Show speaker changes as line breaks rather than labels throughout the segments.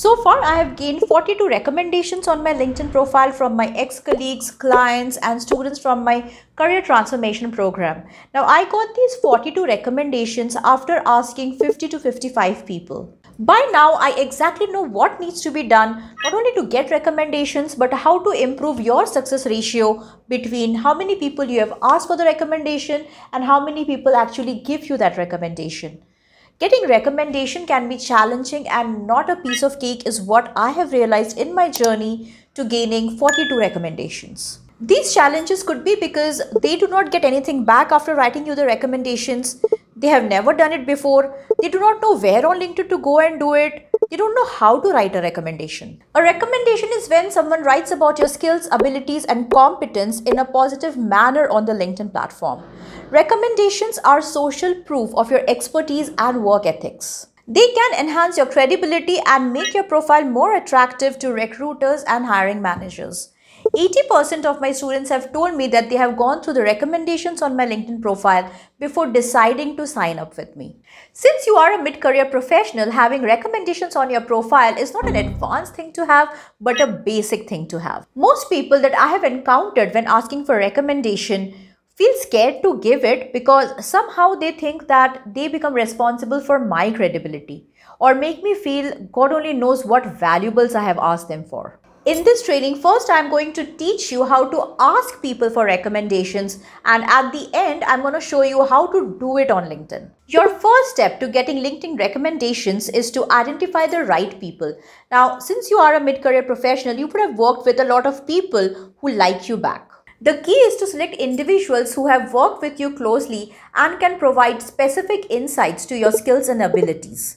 So far, I have gained 42 recommendations on my LinkedIn profile from my ex-colleagues, clients and students from my career transformation program. Now, I got these 42 recommendations after asking 50 to 55 people. By now, I exactly know what needs to be done, not only to get recommendations, but how to improve your success ratio between how many people you have asked for the recommendation and how many people actually give you that recommendation. Getting recommendation can be challenging and not a piece of cake is what I have realized in my journey to gaining 42 recommendations. These challenges could be because they do not get anything back after writing you the recommendations. They have never done it before. They do not know where on LinkedIn to go and do it. You don't know how to write a recommendation. A recommendation is when someone writes about your skills, abilities and competence in a positive manner on the LinkedIn platform. Recommendations are social proof of your expertise and work ethics. They can enhance your credibility and make your profile more attractive to recruiters and hiring managers. 80% of my students have told me that they have gone through the recommendations on my LinkedIn profile before deciding to sign up with me. Since you are a mid-career professional, having recommendations on your profile is not an advanced thing to have, but a basic thing to have. Most people that I have encountered when asking for recommendation feel scared to give it because somehow they think that they become responsible for my credibility or make me feel God only knows what valuables I have asked them for. In this training, first I'm going to teach you how to ask people for recommendations and at the end, I'm going to show you how to do it on LinkedIn. Your first step to getting LinkedIn recommendations is to identify the right people. Now, since you are a mid-career professional, you could have worked with a lot of people who like you back. The key is to select individuals who have worked with you closely and can provide specific insights to your skills and abilities.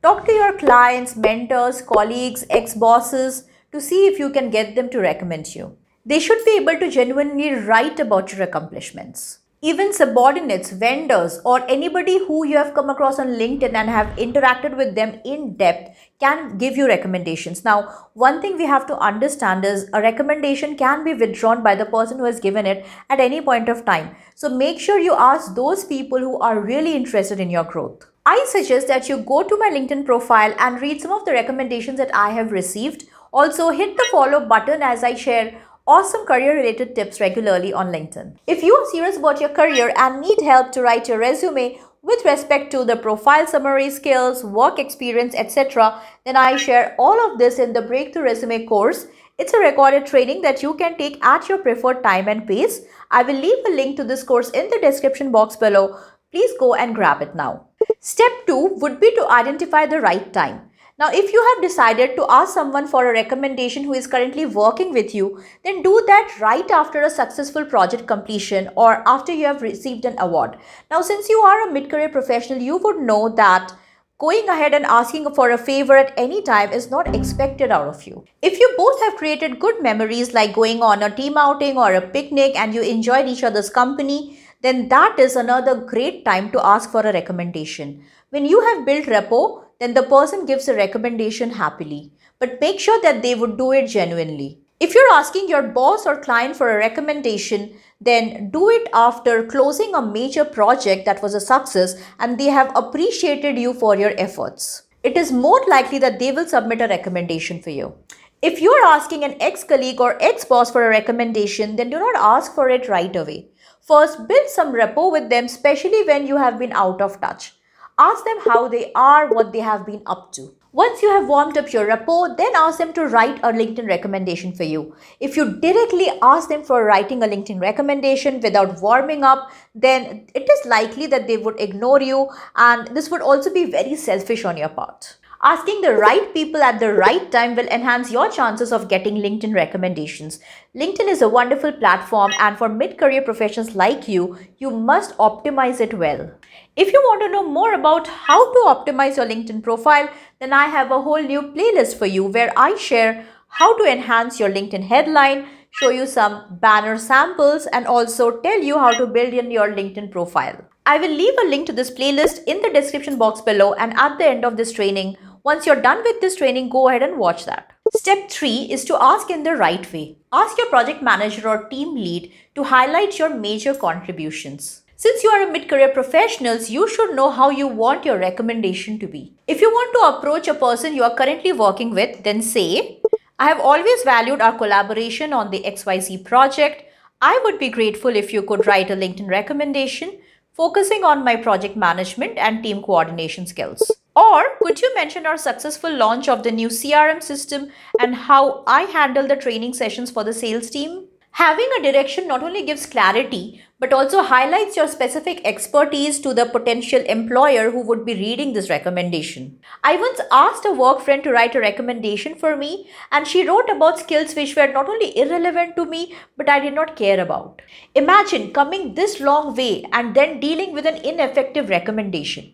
Talk to your clients, mentors, colleagues, ex-bosses, to see if you can get them to recommend you. They should be able to genuinely write about your accomplishments. Even subordinates, vendors, or anybody who you have come across on LinkedIn and have interacted with them in depth can give you recommendations. Now, one thing we have to understand is a recommendation can be withdrawn by the person who has given it at any point of time. So make sure you ask those people who are really interested in your growth. I suggest that you go to my LinkedIn profile and read some of the recommendations that I have received also hit the follow button as I share awesome career related tips regularly on LinkedIn. If you are serious about your career and need help to write your resume with respect to the profile summary skills, work experience, etc., then I share all of this in the Breakthrough Resume course. It's a recorded training that you can take at your preferred time and pace. I will leave a link to this course in the description box below. Please go and grab it now. Step 2 would be to identify the right time. Now, if you have decided to ask someone for a recommendation who is currently working with you, then do that right after a successful project completion or after you have received an award. Now, since you are a mid-career professional, you would know that Going ahead and asking for a favor at any time is not expected out of you. If you both have created good memories like going on a team outing or a picnic and you enjoyed each other's company, then that is another great time to ask for a recommendation. When you have built rapport, then the person gives a recommendation happily. But make sure that they would do it genuinely. If you're asking your boss or client for a recommendation, then do it after closing a major project that was a success and they have appreciated you for your efforts. It is more likely that they will submit a recommendation for you. If you're asking an ex colleague or ex boss for a recommendation, then do not ask for it right away. First, build some rapport with them, especially when you have been out of touch. Ask them how they are, what they have been up to. Once you have warmed up your rapport, then ask them to write a LinkedIn recommendation for you. If you directly ask them for writing a LinkedIn recommendation without warming up, then it is likely that they would ignore you and this would also be very selfish on your part. Asking the right people at the right time will enhance your chances of getting LinkedIn recommendations. LinkedIn is a wonderful platform and for mid-career professionals like you, you must optimize it well. If you want to know more about how to optimize your LinkedIn profile, then I have a whole new playlist for you where I share how to enhance your LinkedIn headline, show you some banner samples and also tell you how to build in your LinkedIn profile. I will leave a link to this playlist in the description box below and at the end of this training, once you're done with this training, go ahead and watch that. Step 3 is to ask in the right way. Ask your project manager or team lead to highlight your major contributions. Since you are a mid-career professional, you should know how you want your recommendation to be. If you want to approach a person you are currently working with, then say, I have always valued our collaboration on the XYZ project. I would be grateful if you could write a LinkedIn recommendation focusing on my project management and team coordination skills. Or could you mention our successful launch of the new CRM system and how I handle the training sessions for the sales team? Having a direction not only gives clarity but also highlights your specific expertise to the potential employer who would be reading this recommendation. I once asked a work friend to write a recommendation for me and she wrote about skills which were not only irrelevant to me but I did not care about. Imagine coming this long way and then dealing with an ineffective recommendation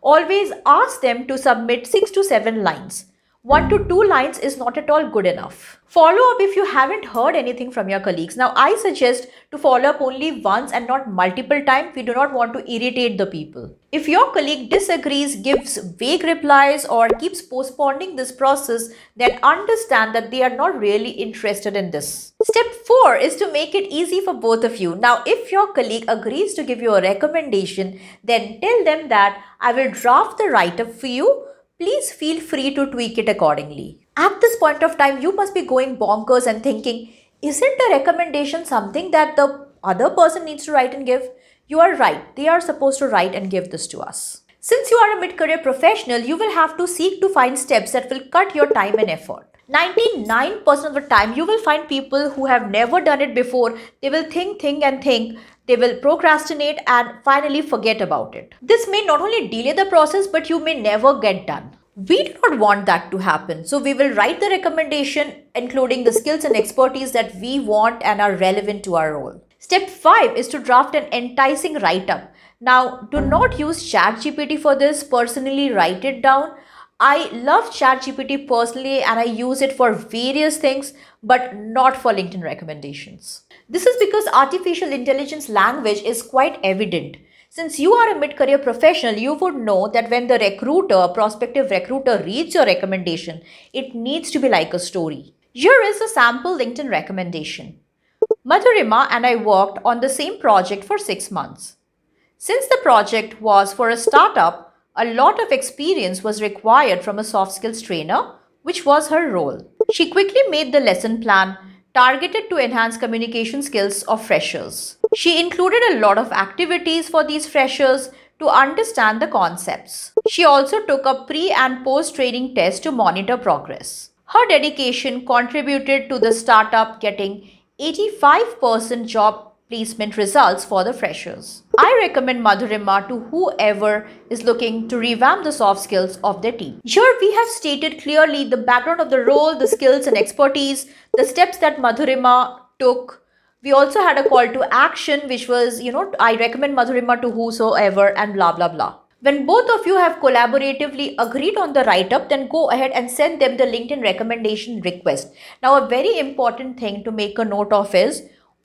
always ask them to submit 6 to 7 lines one to two lines is not at all good enough. Follow up if you haven't heard anything from your colleagues. Now, I suggest to follow up only once and not multiple times. We do not want to irritate the people. If your colleague disagrees, gives vague replies or keeps postponing this process, then understand that they are not really interested in this. Step 4 is to make it easy for both of you. Now, if your colleague agrees to give you a recommendation, then tell them that I will draft the write-up for you please feel free to tweak it accordingly. At this point of time, you must be going bonkers and thinking, isn't a recommendation something that the other person needs to write and give? You are right, they are supposed to write and give this to us. Since you are a mid-career professional, you will have to seek to find steps that will cut your time and effort. 99% of the time, you will find people who have never done it before. They will think, think and think. They will procrastinate and finally forget about it. This may not only delay the process, but you may never get done. We do not want that to happen. So we will write the recommendation including the skills and expertise that we want and are relevant to our role. Step 5 is to draft an enticing write-up. Now, do not use ChatGPT for this. Personally, write it down. I love ChatGPT personally and I use it for various things, but not for LinkedIn recommendations. This is because artificial intelligence language is quite evident. Since you are a mid-career professional, you would know that when the recruiter, prospective recruiter reads your recommendation, it needs to be like a story. Here is a sample LinkedIn recommendation. Madhurima and I worked on the same project for six months. Since the project was for a startup, a lot of experience was required from a soft skills trainer, which was her role. She quickly made the lesson plan targeted to enhance communication skills of freshers. She included a lot of activities for these freshers to understand the concepts. She also took up pre and post training test to monitor progress. Her dedication contributed to the startup getting 85% job placement results for the freshers. I recommend Madhurima to whoever is looking to revamp the soft skills of their team. Here we have stated clearly the background of the role, the skills and expertise, the steps that Madhurima took. We also had a call to action which was, you know, I recommend Madhurima to whosoever and blah blah blah. When both of you have collaboratively agreed on the write-up, then go ahead and send them the LinkedIn recommendation request. Now, a very important thing to make a note of is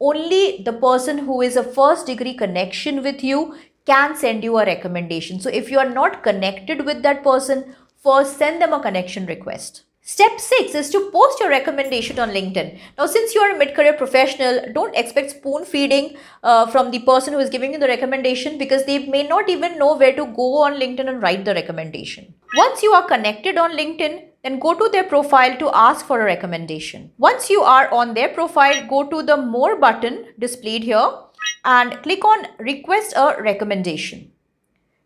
only the person who is a first degree connection with you can send you a recommendation. So if you are not connected with that person, first send them a connection request. Step 6 is to post your recommendation on LinkedIn. Now, since you are a mid-career professional, don't expect spoon feeding uh, from the person who is giving you the recommendation because they may not even know where to go on LinkedIn and write the recommendation. Once you are connected on LinkedIn, then go to their profile to ask for a recommendation. Once you are on their profile, go to the more button displayed here and click on request a recommendation.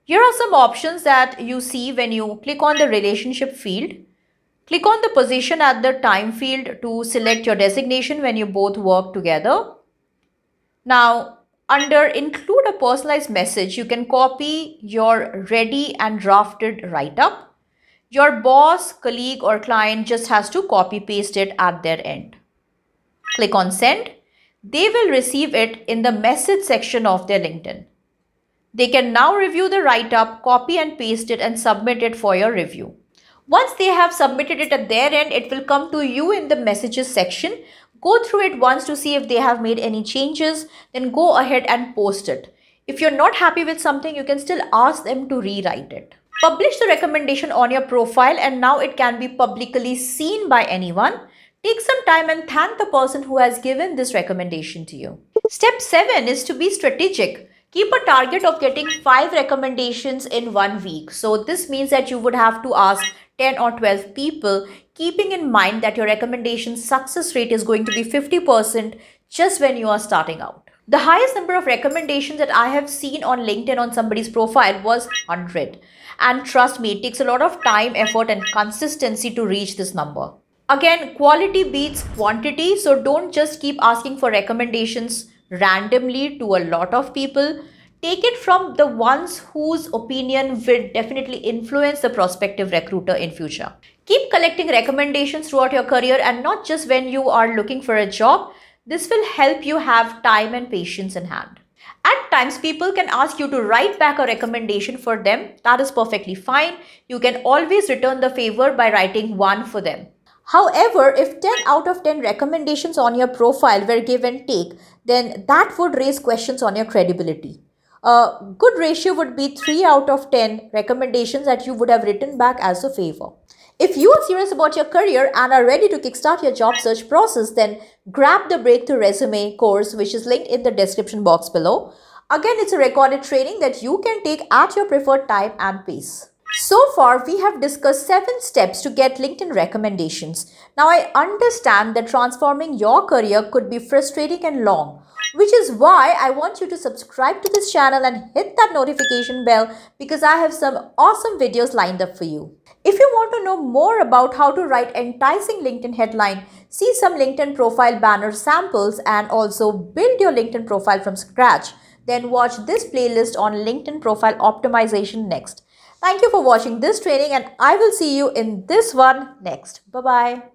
Here are some options that you see when you click on the relationship field. Click on the position at the time field to select your designation when you both work together. Now, under include a personalized message, you can copy your ready and drafted write-up your boss, colleague or client just has to copy paste it at their end. Click on send. They will receive it in the message section of their LinkedIn. They can now review the write-up, copy and paste it and submit it for your review. Once they have submitted it at their end, it will come to you in the messages section. Go through it once to see if they have made any changes, then go ahead and post it. If you're not happy with something, you can still ask them to rewrite it. Publish the recommendation on your profile and now it can be publicly seen by anyone. Take some time and thank the person who has given this recommendation to you. Step 7 is to be strategic. Keep a target of getting 5 recommendations in one week. So this means that you would have to ask 10 or 12 people, keeping in mind that your recommendation success rate is going to be 50% just when you are starting out. The highest number of recommendations that I have seen on LinkedIn on somebody's profile was 100. And trust me, it takes a lot of time, effort and consistency to reach this number. Again, quality beats quantity. So don't just keep asking for recommendations randomly to a lot of people. Take it from the ones whose opinion will definitely influence the prospective recruiter in future. Keep collecting recommendations throughout your career and not just when you are looking for a job this will help you have time and patience in hand. At times, people can ask you to write back a recommendation for them. That is perfectly fine. You can always return the favor by writing one for them. However, if 10 out of 10 recommendations on your profile were give and take, then that would raise questions on your credibility. A good ratio would be 3 out of 10 recommendations that you would have written back as a favor. If you are serious about your career and are ready to kickstart your job search process, then grab the Breakthrough Resume course, which is linked in the description box below. Again, it's a recorded training that you can take at your preferred time and pace. So far, we have discussed 7 steps to get LinkedIn recommendations. Now, I understand that transforming your career could be frustrating and long which is why I want you to subscribe to this channel and hit that notification bell because I have some awesome videos lined up for you. If you want to know more about how to write enticing LinkedIn headline, see some LinkedIn profile banner samples and also build your LinkedIn profile from scratch, then watch this playlist on LinkedIn profile optimization next. Thank you for watching this training and I will see you in this one next. Bye-bye.